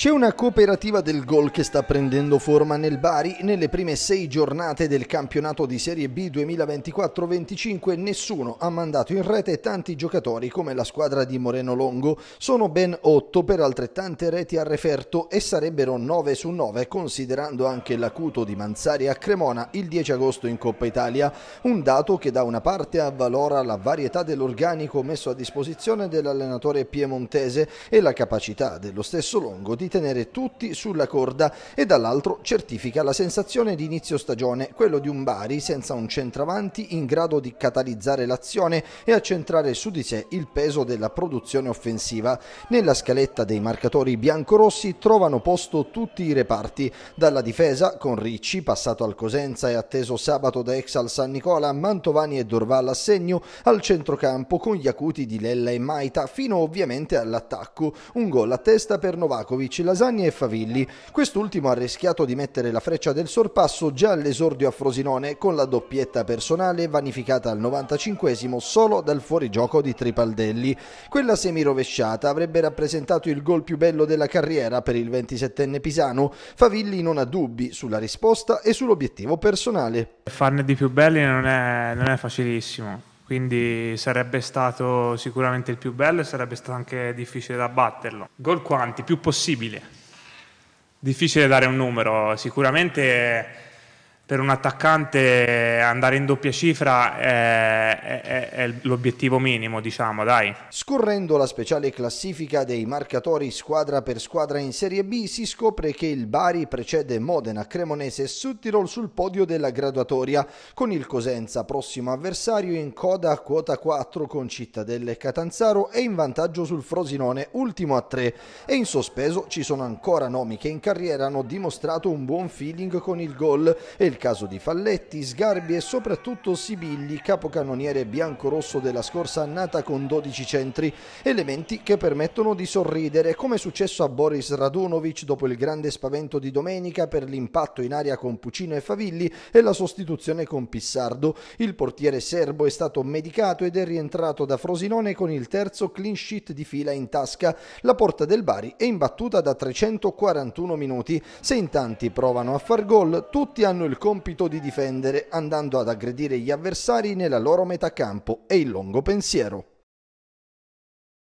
C'è una cooperativa del gol che sta prendendo forma nel Bari. Nelle prime sei giornate del campionato di Serie B 2024-25 nessuno ha mandato in rete tanti giocatori come la squadra di Moreno Longo. Sono ben otto per altrettante reti a referto e sarebbero 9 su 9 considerando anche l'acuto di Manzari a Cremona il 10 agosto in Coppa Italia. Un dato che da una parte avvalora la varietà dell'organico messo a disposizione dell'allenatore piemontese e la capacità dello stesso Longo di tenere tutti sulla corda e dall'altro certifica la sensazione di inizio stagione, quello di un Bari senza un centravanti in grado di catalizzare l'azione e accentrare su di sé il peso della produzione offensiva. Nella scaletta dei marcatori biancorossi trovano posto tutti i reparti, dalla difesa con Ricci passato al Cosenza e atteso sabato da ex al San Nicola, Mantovani e Dorval a segno, al centrocampo con gli acuti di Lella e Maita fino ovviamente all'attacco, un gol a testa per Novakovic Cecchi, Lasagna e Favilli. Quest'ultimo ha rischiato di mettere la freccia del sorpasso già all'esordio a Frosinone con la doppietta personale vanificata al 95 solo dal fuorigioco di Tripaldelli. Quella semirovesciata avrebbe rappresentato il gol più bello della carriera per il 27enne Pisano. Favilli non ha dubbi sulla risposta e sull'obiettivo personale. Farne di più belli non è, non è facilissimo quindi sarebbe stato sicuramente il più bello e sarebbe stato anche difficile da batterlo. Gol quanti? Più possibile. Difficile dare un numero, sicuramente per un attaccante eh, andare in doppia cifra eh, è, è, è l'obiettivo minimo, diciamo, dai. Scorrendo la speciale classifica dei marcatori squadra per squadra in Serie B, si scopre che il Bari precede Modena, Cremonese e Suttirol sul podio della graduatoria, con il Cosenza prossimo avversario in coda a quota 4 con Cittadelle e Catanzaro e in vantaggio sul Frosinone, ultimo a 3. E in sospeso ci sono ancora nomi che in carriera hanno dimostrato un buon feeling con il gol e il caso di Falletti, Sgarbi e soprattutto Sibilli, capocannoniere biancorosso della scorsa annata con 12 centri, elementi che permettono di sorridere, come è successo a Boris Radunovic dopo il grande spavento di domenica per l'impatto in aria con Pucino e Favilli e la sostituzione con Pissardo. Il portiere serbo è stato medicato ed è rientrato da Frosinone con il terzo clean sheet di fila in tasca. La porta del Bari è imbattuta da 341 minuti. Se in tanti provano a far gol, tutti hanno il compito di difendere andando ad aggredire gli avversari nella loro metà campo e il lungo pensiero.